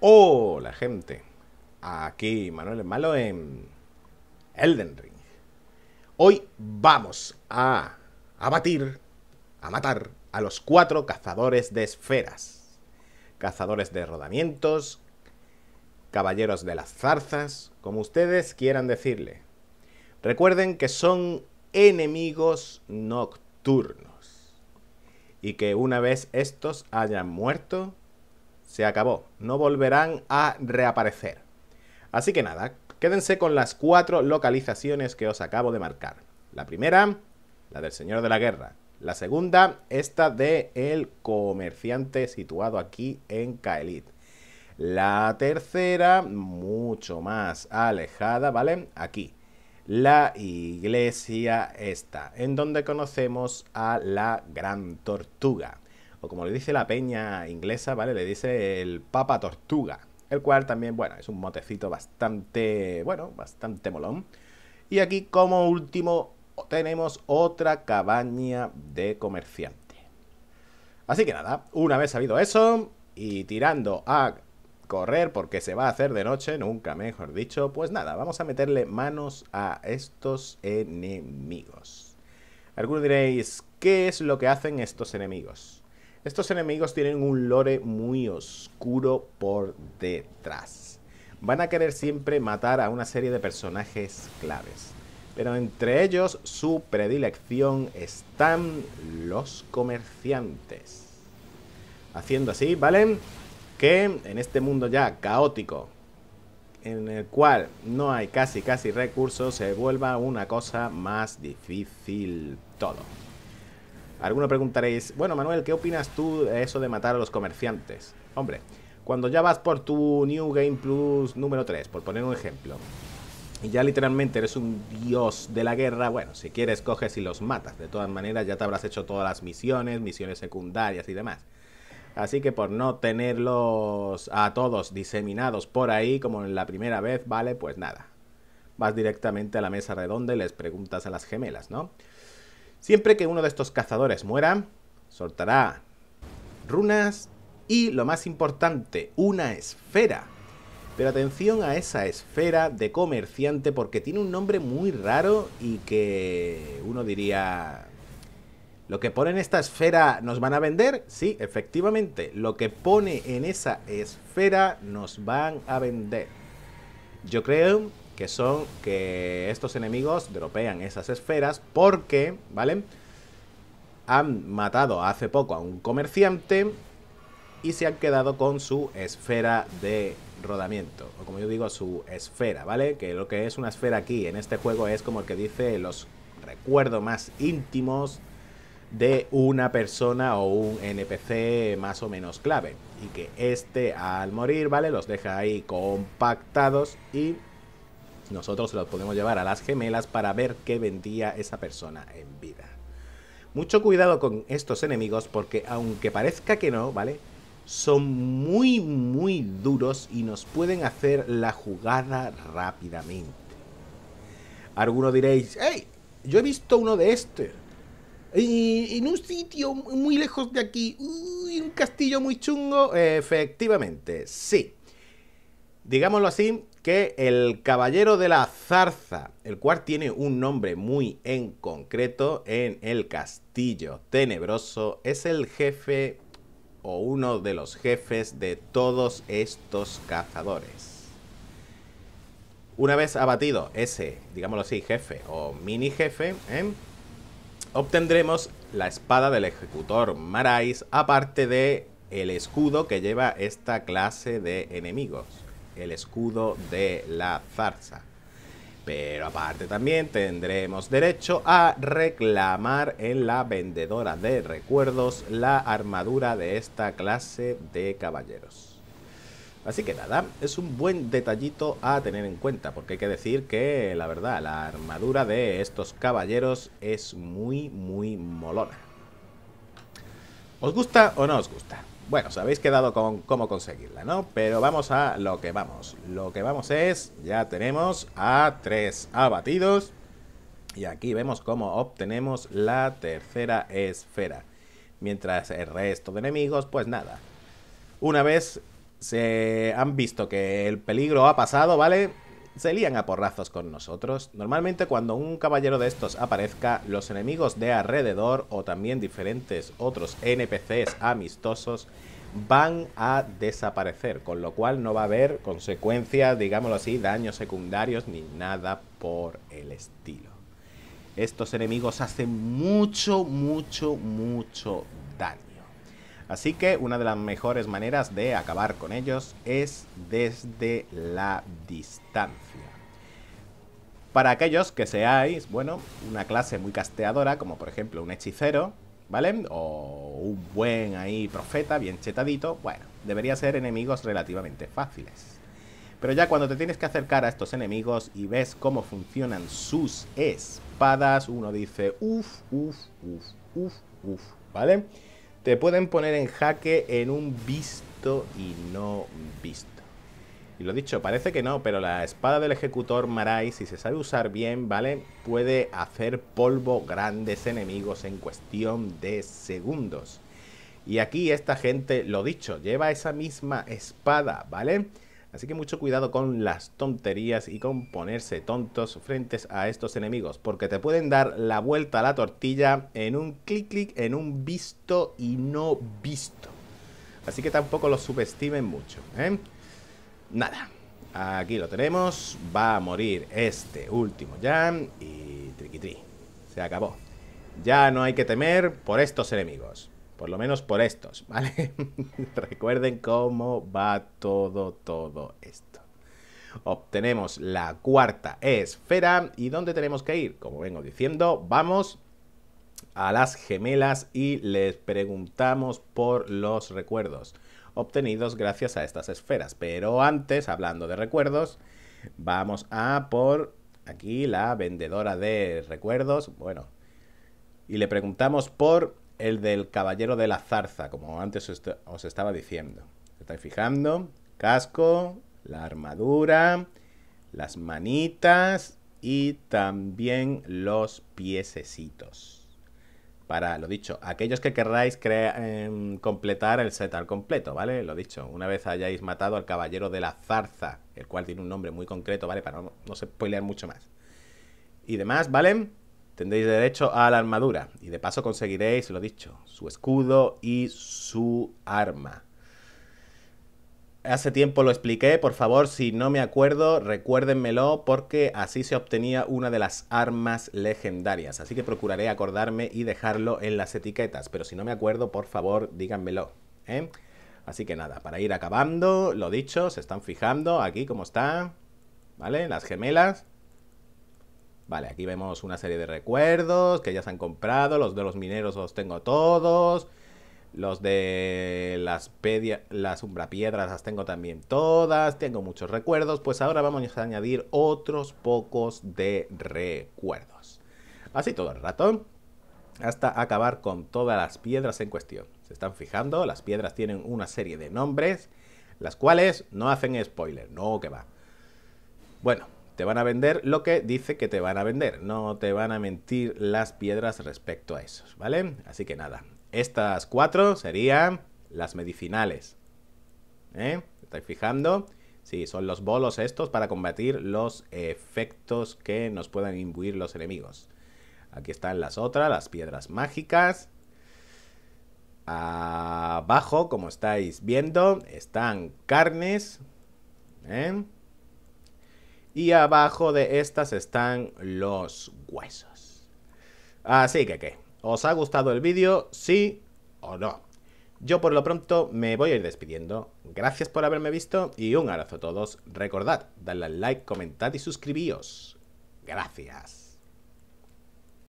Hola gente, aquí Manuel Malo en Elden Ring. Hoy vamos a abatir, a matar a los cuatro cazadores de esferas. Cazadores de rodamientos, caballeros de las zarzas, como ustedes quieran decirle. Recuerden que son enemigos nocturnos. Y que una vez estos hayan muerto, se acabó, no volverán a reaparecer. Así que nada, quédense con las cuatro localizaciones que os acabo de marcar. La primera, la del Señor de la Guerra. La segunda, esta de El Comerciante situado aquí en Caelit. La tercera, mucho más alejada, ¿vale? Aquí. La iglesia esta, en donde conocemos a la gran tortuga o como le dice la peña inglesa, ¿vale? Le dice el Papa Tortuga, el cual también, bueno, es un motecito bastante, bueno, bastante molón. Y aquí como último tenemos otra cabaña de comerciante. Así que nada, una vez sabido eso y tirando a correr porque se va a hacer de noche, nunca mejor dicho, pues nada, vamos a meterle manos a estos enemigos. Algunos diréis, ¿qué es lo que hacen estos enemigos? Estos enemigos tienen un lore muy oscuro por detrás. Van a querer siempre matar a una serie de personajes claves. Pero entre ellos su predilección están los comerciantes. Haciendo así, ¿vale? Que en este mundo ya caótico, en el cual no hay casi casi recursos, se vuelva una cosa más difícil todo. Alguno preguntaréis, bueno Manuel, ¿qué opinas tú de eso de matar a los comerciantes? Hombre, cuando ya vas por tu New Game Plus número 3, por poner un ejemplo, y ya literalmente eres un dios de la guerra, bueno, si quieres coges y los matas, de todas maneras ya te habrás hecho todas las misiones, misiones secundarias y demás. Así que por no tenerlos a todos diseminados por ahí como en la primera vez, vale, pues nada. Vas directamente a la mesa redonda y les preguntas a las gemelas, ¿no? Siempre que uno de estos cazadores muera, soltará runas y, lo más importante, una esfera. Pero atención a esa esfera de comerciante porque tiene un nombre muy raro y que uno diría... ¿Lo que pone en esta esfera nos van a vender? Sí, efectivamente. Lo que pone en esa esfera nos van a vender. Yo creo que son que estos enemigos dropean esas esferas porque, ¿vale? Han matado hace poco a un comerciante y se han quedado con su esfera de rodamiento, o como yo digo, su esfera, ¿vale? Que lo que es una esfera aquí en este juego es como el que dice los recuerdos más íntimos de una persona o un NPC más o menos clave. Y que este al morir, ¿vale? Los deja ahí compactados y nosotros los podemos llevar a las gemelas para ver qué vendía esa persona en vida. Mucho cuidado con estos enemigos porque aunque parezca que no, ¿vale? Son muy, muy duros y nos pueden hacer la jugada rápidamente. Algunos diréis, ¡ey! Yo he visto uno de este. en un sitio muy lejos de aquí. Uy, un castillo muy chungo. Efectivamente, sí. Digámoslo así, que el Caballero de la Zarza, el cual tiene un nombre muy en concreto en el Castillo Tenebroso, es el jefe o uno de los jefes de todos estos cazadores. Una vez abatido ese, digámoslo así, jefe o mini jefe, ¿eh? obtendremos la espada del ejecutor Marais, aparte de el escudo que lleva esta clase de enemigos el escudo de la zarza. Pero aparte también tendremos derecho a reclamar en la vendedora de recuerdos la armadura de esta clase de caballeros. Así que nada, es un buen detallito a tener en cuenta, porque hay que decir que la verdad, la armadura de estos caballeros es muy, muy molona. ¿Os gusta o no os gusta? Bueno, os habéis quedado con cómo conseguirla, ¿no? Pero vamos a lo que vamos. Lo que vamos es, ya tenemos a tres abatidos. Y aquí vemos cómo obtenemos la tercera esfera. Mientras el resto de enemigos, pues nada. Una vez se han visto que el peligro ha pasado, ¿vale? se lían a porrazos con nosotros. Normalmente cuando un caballero de estos aparezca, los enemigos de alrededor o también diferentes otros NPCs amistosos van a desaparecer, con lo cual no va a haber consecuencias, digámoslo así, daños secundarios ni nada por el estilo. Estos enemigos hacen mucho, mucho, mucho daño. Así que una de las mejores maneras de acabar con ellos es desde la distancia. Para aquellos que seáis, bueno, una clase muy casteadora, como por ejemplo un hechicero, ¿vale? O un buen ahí profeta, bien chetadito, bueno, debería ser enemigos relativamente fáciles. Pero ya cuando te tienes que acercar a estos enemigos y ves cómo funcionan sus espadas, uno dice, uff, uff, uff, uff, uff, ¿vale? pueden poner en jaque en un visto y no visto. Y lo dicho, parece que no, pero la espada del ejecutor Marai, si se sabe usar bien, ¿vale? Puede hacer polvo grandes enemigos en cuestión de segundos. Y aquí esta gente, lo dicho, lleva esa misma espada, ¿vale? Así que mucho cuidado con las tonterías y con ponerse tontos frente a estos enemigos, porque te pueden dar la vuelta a la tortilla en un clic clic, en un visto y no visto. Así que tampoco los subestimen mucho, ¿eh? Nada, aquí lo tenemos, va a morir este último ya, y triqui Se acabó. Ya no hay que temer por estos enemigos. Por lo menos por estos, ¿vale? Recuerden cómo va todo, todo esto. Obtenemos la cuarta esfera. ¿Y dónde tenemos que ir? Como vengo diciendo, vamos a las gemelas y les preguntamos por los recuerdos obtenidos gracias a estas esferas. Pero antes, hablando de recuerdos, vamos a por aquí la vendedora de recuerdos. Bueno, y le preguntamos por el del caballero de la zarza, como antes os, estaba diciendo. estáis fijando? Casco, la armadura, las manitas y también los piececitos. Para, lo dicho, aquellos que querráis em, completar el set al completo, ¿vale? Lo dicho, una vez hayáis matado al caballero de la zarza, el cual tiene un nombre muy concreto, ¿vale? Para no, no spoilear mucho más. Y demás, ¿vale? Tendréis derecho a la armadura y de paso conseguiréis, lo dicho, su escudo y su arma. Hace tiempo lo expliqué, por favor, si no me acuerdo, recuérdenmelo porque así se obtenía una de las armas legendarias. Así que procuraré acordarme y dejarlo en las etiquetas. Pero si no me acuerdo, por favor, díganmelo. ¿eh? Así que nada, para ir acabando, lo dicho, se están fijando aquí cómo está. ¿Vale? Las gemelas. Vale, aquí vemos una serie de recuerdos que ya se han comprado. Los de los mineros los tengo todos. Los de las, pedia, las piedras las tengo también todas. Tengo muchos recuerdos. Pues ahora vamos a añadir otros pocos de recuerdos. Así todo el rato. Hasta acabar con todas las piedras en cuestión. Se están fijando, las piedras tienen una serie de nombres. Las cuales no hacen spoiler. No, que va. Bueno, te van a vender lo que dice que te van a vender. No te van a mentir las piedras respecto a eso, ¿vale? Así que nada. Estas cuatro serían las medicinales. ¿Eh? ¿Estáis fijando? Sí, son los bolos estos para combatir los efectos que nos puedan imbuir los enemigos. Aquí están las otras, las piedras mágicas. Abajo, como estáis viendo, están carnes. ¿eh? y abajo de estas están los huesos. Así que qué, ¿os ha gustado el vídeo? ¿Sí o no? Yo por lo pronto me voy a ir despidiendo. Gracias por haberme visto y un abrazo a todos. Recordad, darle al like, comentad y suscribíos. Gracias.